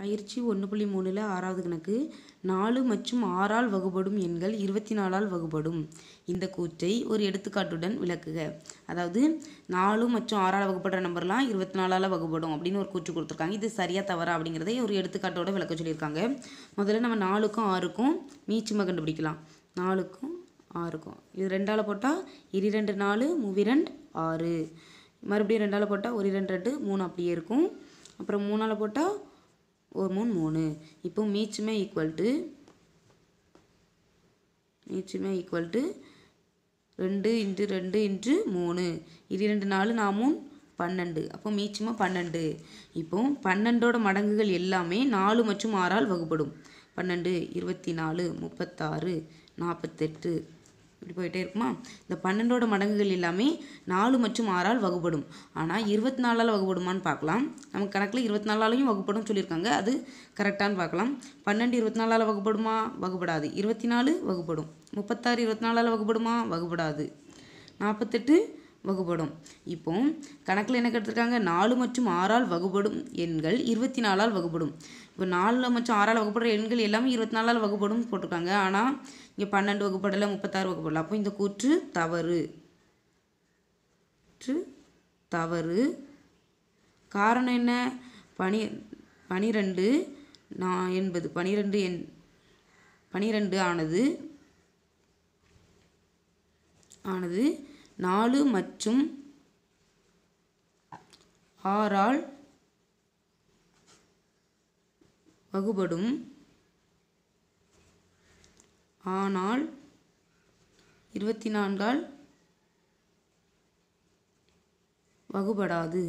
பயிற்சி ஒன்று புள்ளி மூணில் ஆறாவது கணக்கு நாலு மற்றும் ஆறால் வகுபடும் எண்கள் இருபத்தி நாலால் வகுபடும் இந்த கூற்றை ஒரு எடுத்துக்காட்டுடன் விளக்குக அதாவது நாலு மற்றும் ஆறால் வகுப்படுற நம்பர்லாம் இருபத்தி நாலால் வகுப்படும் அப்படின்னு ஒரு கூற்று கொடுத்துருக்காங்க இது சரியாக தவறா அப்படிங்கிறத ஒரு எடுத்துக்காட்டோட விளக்க சொல்லியிருக்காங்க முதல்ல நம்ம நாலுக்கும் ஆறுக்கும் மீச்சுமை கண்டுபிடிக்கலாம் நாலுக்கும் ஆறுக்கும் இது ரெண்டால் போட்டால் இரு நாலு முவிரண்டு ஆறு மறுபடியும் ரெண்டால் போட்டால் ஒரு இரண்டு ரெண்டு மூணு அப்படியே இருக்கும் அப்புறம் மூணால் போட்டால் ஃபோர் மூணு மூணு இப்போ மீச்சுமே ஈக்குவல் டு மீச்சுமே ஈக்குவல் டு ரெண்டு இன்ட்டு ரெண்டு இன்ட்டு மூணு இது ரெண்டு நாலு நாமும் பன்னெண்டு அப்போ மீச்சுமா பன்னெண்டு இப்போ பன்னெண்டோட மடங்குகள் எல்லாமே நாலு மற்றும் ஆறால் வகுப்படும் பன்னெண்டு இருபத்தி நாலு முப்பத்தாறு நாற்பத்தெட்டு இப்படி போயிட்டே இருக்குமா இந்த பன்னெண்டோட மடங்குகள் எல்லாமே நாலு மற்றும் ஆறால் வகுப்படும் ஆனால் இருபத்தி நாலால் வகுப்படுமான்னு பார்க்கலாம் நம்ம கணக்கில் இருபத்தி நாலாலையும் வகுப்படும் சொல்லியிருக்காங்க அது கரெக்டானு பார்க்கலாம் பன்னெண்டு இருபத்தி நாலால் வகுப்படுமா வகுப்படாது இருபத்தி நாலு வகுப்படும் முப்பத்தாறு இருபத்தி நாலால் வகுப்படுமா வகுப்படாது நாற்பத்தெட்டு வகுபடும் இப்போ கணக்கில் என்ன கெடுத்துருக்காங்க நாலு மற்றும் ஆறால் வகுபடும் எண்கள் இருபத்தி நாலால் வகுபடும் இப்போ நாலு மற்றும் ஆறால் வகுப்படுற எண்கள் எல்லாமே இருபத்தி நாலால் வகுப்படும் போட்டிருக்காங்க ஆனால் இங்கே பன்னெண்டு வகுப்படலை முப்பத்தாறு வகுப்படலை அப்போ இந்த கூற்று தவறு தவறு காரணம் என்ன பனி பனிரெண்டு நான் என்பது பனிரெண்டு என் பனிரெண்டு ஆனது ஆனது நாலு மற்றும் ஆறால் வகுபடும் ஆனால் இருபத்தி நான்கால் வகுபடாது